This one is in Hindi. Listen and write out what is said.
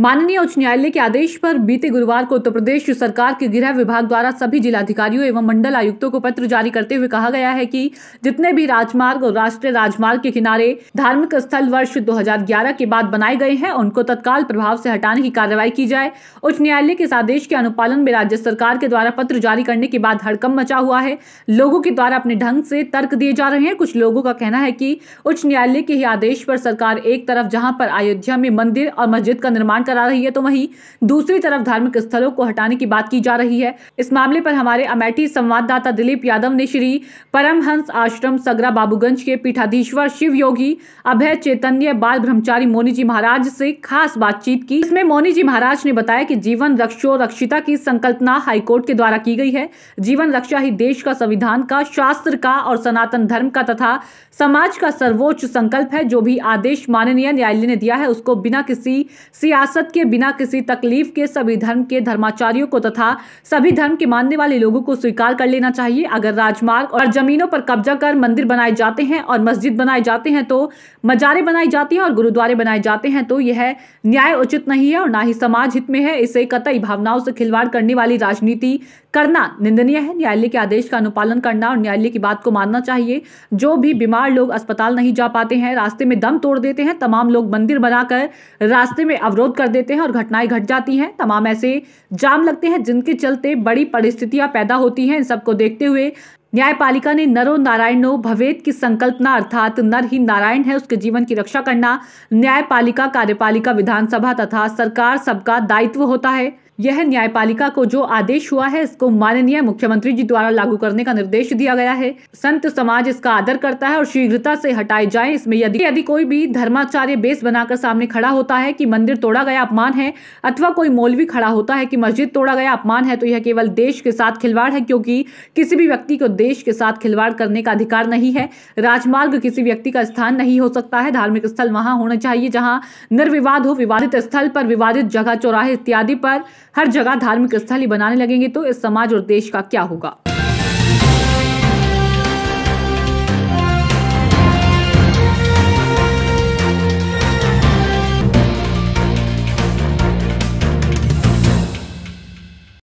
माननीय उच्च न्यायालय के आदेश पर बीते गुरुवार को उत्तर प्रदेश सरकार के गृह विभाग द्वारा सभी जिलाधिकारियों एवं मंडल आयुक्तों को पत्र जारी करते हुए कहा गया है कि जितने भी राजमार्ग और राष्ट्रीय राजमार्ग के किनारे धार्मिक स्थल वर्ष 2011 के बाद बनाए गए हैं उनको तत्काल प्रभाव से हटाने की कार्रवाई की जाए उच्च न्यायालय के इस आदेश के अनुपालन में राज्य सरकार के द्वारा पत्र जारी करने के बाद हड़कम मचा हुआ है लोगों के द्वारा अपने ढंग से तर्क दिए जा रहे हैं कुछ लोगों का कहना है कि उच्च न्यायालय के ही आदेश पर सरकार एक तरफ जहां पर अयोध्या में मंदिर और मस्जिद का निर्माण आ रही है तो वहीं दूसरी तरफ धार्मिक स्थलों को हटाने की बात की जा रही है इस मामले पर हमारे अमेठी संवाददाता दिलीप यादव ने श्री परमहंस आश्रम सगरा बाबूगंज के पीठाधीश्वर शिव योगी अभय चैतन्य बाल ब्रह्मचारी मोनी जी महाराज से खास बातचीत की इसमें मोनी जी महाराज ने बताया कि जीवन रक्षो रक्षिता की संकल्पना हाईकोर्ट के द्वारा की गई है जीवन रक्षा ही देश का संविधान का शास्त्र का और सनातन धर्म का तथा समाज का सर्वोच्च संकल्प है जो भी आदेश माननीय न्यायालय ने दिया है उसको बिना किसी सियासी हिरासत के बिना किसी तकलीफ के सभी धर्म के धर्माचार्यों को तथा सभी धर्म के मानने वाले लोगों को स्वीकार कर लेना चाहिए अगर राजमार्ग और जमीनों पर कब्जा कर मंदिर बनाए जाते हैं और मस्जिद बनाए जाते हैं तो मजारे बनाए जाते हैं और गुरुद्वारे बनाए जाते हैं तो यह न्याय उचित नहीं है और ना ही समाज हित में है इसे कतई भावनाओं से खिलवाड़ करने वाली राजनीति करना निंदनीय है न्यायालय के आदेश का अनुपालन करना और न्यायालय की बात को मानना चाहिए जो भी बीमार लोग अस्पताल नहीं जा पाते हैं रास्ते में दम तोड़ देते हैं तमाम लोग मंदिर बनाकर रास्ते में अवरोध कर देते हैं और घटनाएं घट जाती हैं तमाम ऐसे जाम लगते हैं जिनके चलते बड़ी परिस्थितियां पैदा होती हैं इन सबको देखते हुए न्यायपालिका ने नरो नारायणो भवेद की संकल्पना अर्थात नर ही नारायण है उसके जीवन की रक्षा करना न्यायपालिका कार्यपालिका विधानसभा तथा सरकार सबका दायित्व होता है यह न्यायपालिका को जो आदेश हुआ है इसको माननीय मुख्यमंत्री जी द्वारा लागू करने का निर्देश दिया गया है संत समाज इसका आदर करता है और शीघ्रता से हटाए जाए इसमें यदि यदि कोई भी धर्माचार्य बेस बनाकर सामने खड़ा होता है कि मंदिर तोड़ा गया अपमान है अथवा कोई मौलवी खड़ा होता है कि मस्जिद तोड़ा गया अपमान है तो यह केवल देश के साथ खिलवाड़ है क्योंकि किसी भी व्यक्ति को देश के साथ खिलवाड़ करने का अधिकार नहीं है राजमार्ग किसी व्यक्ति का स्थान नहीं हो सकता है धार्मिक स्थल वहां होना चाहिए जहां निर्विवाद हो विवादित स्थल पर विवादित जगह चौराहे इत्यादि पर हर जगह धार्मिक स्थल ही बनाने लगेंगे तो इस समाज और देश का क्या होगा